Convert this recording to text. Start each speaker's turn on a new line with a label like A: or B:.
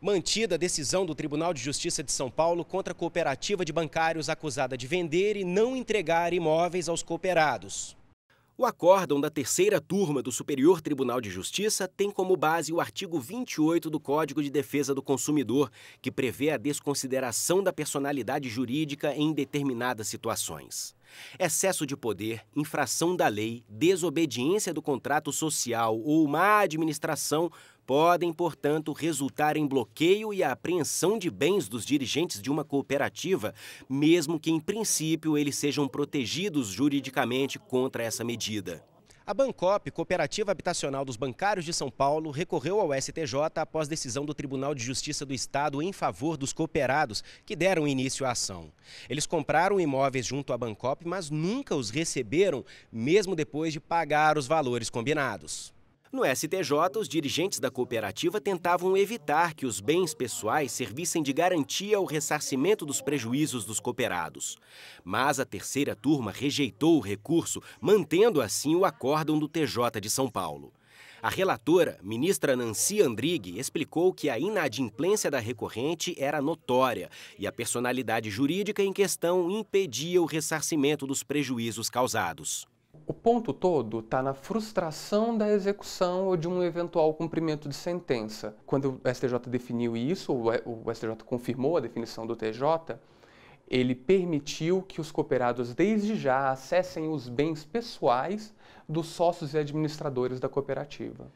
A: mantida a decisão do Tribunal de Justiça de São Paulo contra a cooperativa de bancários acusada de vender e não entregar imóveis aos cooperados. O acórdão da terceira turma do Superior Tribunal de Justiça tem como base o artigo 28 do Código de Defesa do Consumidor, que prevê a desconsideração da personalidade jurídica em determinadas situações. Excesso de poder, infração da lei, desobediência do contrato social ou má administração podem, portanto, resultar em bloqueio e apreensão de bens dos dirigentes de uma cooperativa, mesmo que, em princípio, eles sejam protegidos juridicamente contra essa medida. A Bancop, Cooperativa Habitacional dos Bancários de São Paulo, recorreu ao STJ após decisão do Tribunal de Justiça do Estado em favor dos cooperados que deram início à ação. Eles compraram imóveis junto à Bancop, mas nunca os receberam, mesmo depois de pagar os valores combinados. No STJ, os dirigentes da cooperativa tentavam evitar que os bens pessoais servissem de garantia ao ressarcimento dos prejuízos dos cooperados. Mas a terceira turma rejeitou o recurso, mantendo assim o acórdão do TJ de São Paulo. A relatora, ministra Nancy Andrighi, explicou que a inadimplência da recorrente era notória e a personalidade jurídica em questão impedia o ressarcimento
B: dos prejuízos causados. O ponto todo está na frustração da execução ou de um eventual cumprimento de sentença. Quando o STJ definiu isso, o STJ confirmou a definição do TJ, ele permitiu que os cooperados desde já acessem os bens pessoais dos sócios e administradores da cooperativa.